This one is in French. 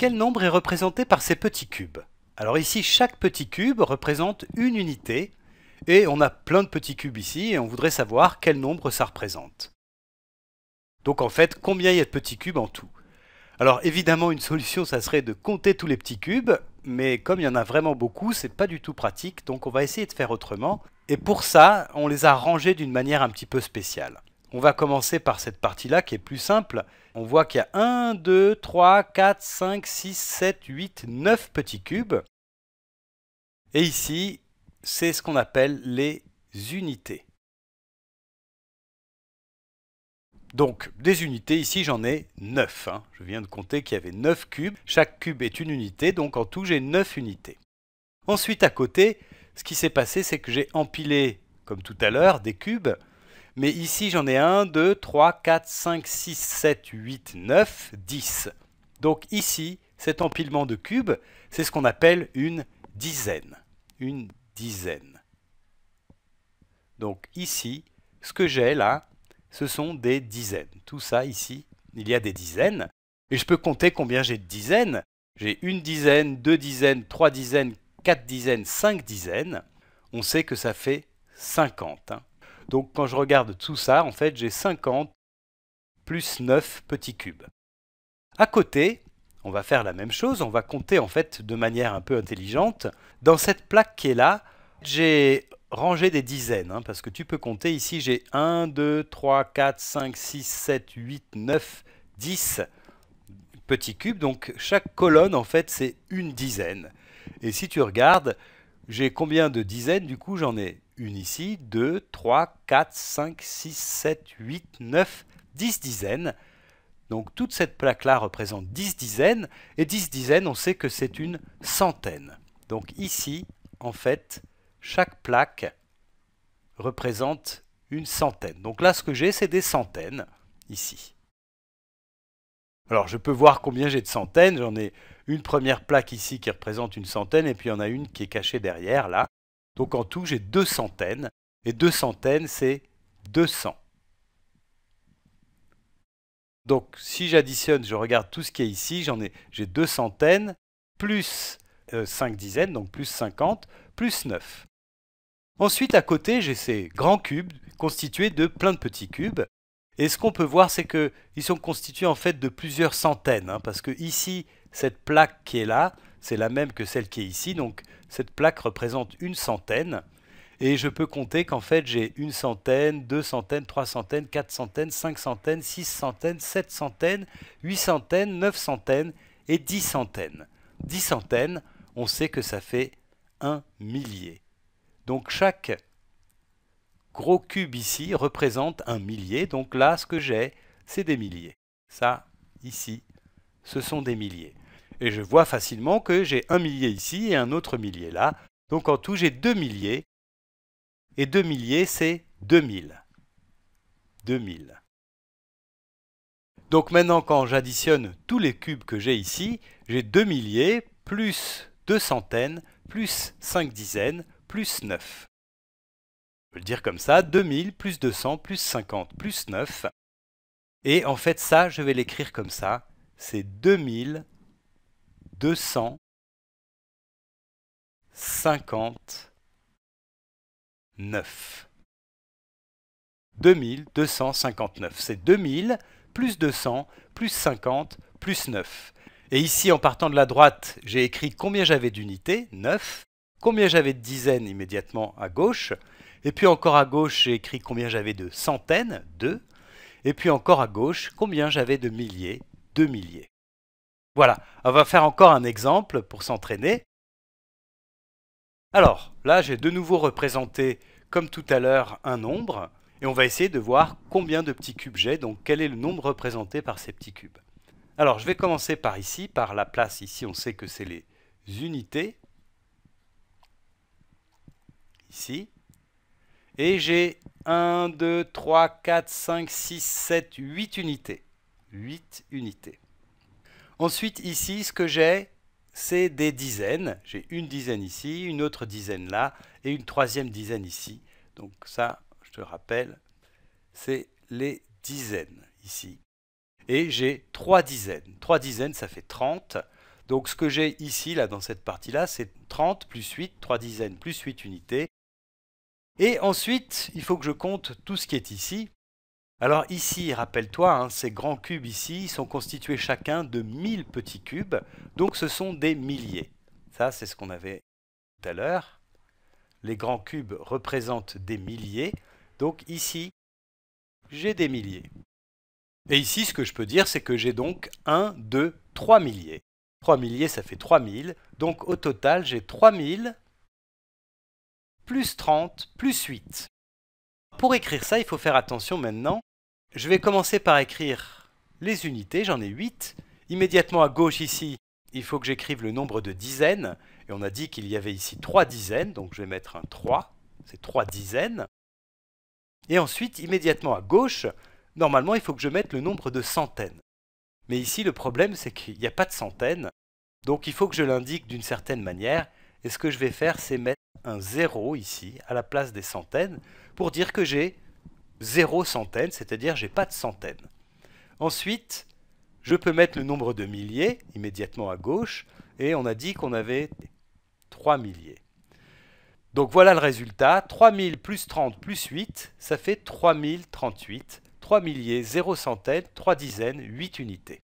Quel nombre est représenté par ces petits cubes Alors ici, chaque petit cube représente une unité, et on a plein de petits cubes ici, et on voudrait savoir quel nombre ça représente. Donc en fait, combien il y a de petits cubes en tout Alors évidemment, une solution, ça serait de compter tous les petits cubes, mais comme il y en a vraiment beaucoup, c'est pas du tout pratique, donc on va essayer de faire autrement. Et pour ça, on les a rangés d'une manière un petit peu spéciale. On va commencer par cette partie-là qui est plus simple. On voit qu'il y a 1, 2, 3, 4, 5, 6, 7, 8, 9 petits cubes. Et ici, c'est ce qu'on appelle les unités. Donc, des unités, ici j'en ai 9. Hein. Je viens de compter qu'il y avait 9 cubes. Chaque cube est une unité, donc en tout j'ai 9 unités. Ensuite, à côté, ce qui s'est passé, c'est que j'ai empilé, comme tout à l'heure, des cubes. Mais ici, j'en ai 1, 2, 3, 4, 5, 6, 7, 8, 9, 10. Donc ici, cet empilement de cubes, c'est ce qu'on appelle une dizaine. Une dizaine. Donc ici, ce que j'ai là, ce sont des dizaines. Tout ça ici, il y a des dizaines. Et je peux compter combien j'ai de dizaines. J'ai une dizaine, deux dizaines, trois dizaines, quatre dizaines, cinq dizaines. On sait que ça fait 50. Donc quand je regarde tout ça, en fait, j'ai 50 plus 9 petits cubes. À côté, on va faire la même chose, on va compter en fait de manière un peu intelligente. Dans cette plaque qui est là, j'ai rangé des dizaines, hein, parce que tu peux compter ici, j'ai 1, 2, 3, 4, 5, 6, 7, 8, 9, 10 petits cubes. Donc chaque colonne, en fait, c'est une dizaine. Et si tu regardes, j'ai combien de dizaines Du coup, j'en ai une ici, 2, 3, 4, 5, 6, 7, 8, 9, 10 dizaines. Donc toute cette plaque-là représente 10 dizaines, et 10 dizaines, on sait que c'est une centaine. Donc ici, en fait, chaque plaque représente une centaine. Donc là, ce que j'ai, c'est des centaines, ici. Alors je peux voir combien j'ai de centaines, j'en ai une première plaque ici qui représente une centaine, et puis il y en a une qui est cachée derrière, là. Donc en tout, j'ai deux centaines, et deux centaines, c'est 200. Donc si j'additionne, je regarde tout ce qui est ici, j'en ai, j'ai deux centaines, plus euh, cinq dizaines, donc plus 50, plus 9. Ensuite, à côté, j'ai ces grands cubes constitués de plein de petits cubes. Et ce qu'on peut voir, c'est qu'ils sont constitués en fait de plusieurs centaines, hein, parce que ici, cette plaque qui est là, c'est la même que celle qui est ici, donc cette plaque représente une centaine, et je peux compter qu'en fait j'ai une centaine, deux centaines, trois centaines, quatre centaines, cinq centaines, six centaines, sept centaines, huit centaines, neuf centaines et dix centaines. Dix centaines, on sait que ça fait un millier. Donc chaque gros cube ici représente un millier. Donc là, ce que j'ai, c'est des milliers. Ça, ici, ce sont des milliers. Et je vois facilement que j'ai un millier ici et un autre millier là. Donc en tout, j'ai deux milliers. Et deux milliers, c'est 2000. 2000. Donc maintenant, quand j'additionne tous les cubes que j'ai ici, j'ai deux milliers plus deux centaines plus cinq dizaines plus neuf. Je vais le dire comme ça, 2000 plus 200 plus 50 plus 9. Et en fait ça, je vais l'écrire comme ça, c'est 2259. 2259, c'est 2000 plus 200 plus 50 plus 9. Et ici, en partant de la droite, j'ai écrit combien j'avais d'unités, 9, combien j'avais de dizaines immédiatement à gauche, et puis encore à gauche, j'ai écrit combien j'avais de centaines, deux. Et puis encore à gauche, combien j'avais de milliers, 2 milliers. Voilà, on va faire encore un exemple pour s'entraîner. Alors, là, j'ai de nouveau représenté, comme tout à l'heure, un nombre. Et on va essayer de voir combien de petits cubes j'ai, donc quel est le nombre représenté par ces petits cubes. Alors, je vais commencer par ici, par la place. Ici, on sait que c'est les unités. Ici. Et j'ai 1, 2, 3, 4, 5, 6, 7, 8 unités. 8 unités. Ensuite, ici, ce que j'ai, c'est des dizaines. J'ai une dizaine ici, une autre dizaine là, et une troisième dizaine ici. Donc ça, je te rappelle, c'est les dizaines ici. Et j'ai 3 dizaines. 3 dizaines, ça fait 30. Donc ce que j'ai ici, là, dans cette partie-là, c'est 30 plus 8, 3 dizaines plus 8 unités. Et ensuite, il faut que je compte tout ce qui est ici. Alors ici, rappelle-toi, hein, ces grands cubes ici sont constitués chacun de 1000 petits cubes, donc ce sont des milliers. Ça, c'est ce qu'on avait tout à l'heure. Les grands cubes représentent des milliers, donc ici, j'ai des milliers. Et ici, ce que je peux dire, c'est que j'ai donc 1, 2, 3 milliers. 3 milliers, ça fait 3000, donc au total, j'ai 3000 plus 30, plus 8. Pour écrire ça, il faut faire attention maintenant. Je vais commencer par écrire les unités, j'en ai 8. Immédiatement à gauche ici, il faut que j'écrive le nombre de dizaines. Et on a dit qu'il y avait ici 3 dizaines, donc je vais mettre un 3, c'est 3 dizaines. Et ensuite, immédiatement à gauche, normalement il faut que je mette le nombre de centaines. Mais ici le problème c'est qu'il n'y a pas de centaines, donc il faut que je l'indique d'une certaine manière. Et ce que je vais faire, c'est mettre un 0 ici à la place des centaines pour dire que j'ai 0 centaines, c'est-à-dire j'ai pas de centaines. Ensuite, je peux mettre le nombre de milliers immédiatement à gauche et on a dit qu'on avait 3 milliers. Donc voilà le résultat, 3000 plus 30 plus 8, ça fait 3038, 3 milliers, 0 centaines, 3 dizaines, 8 unités.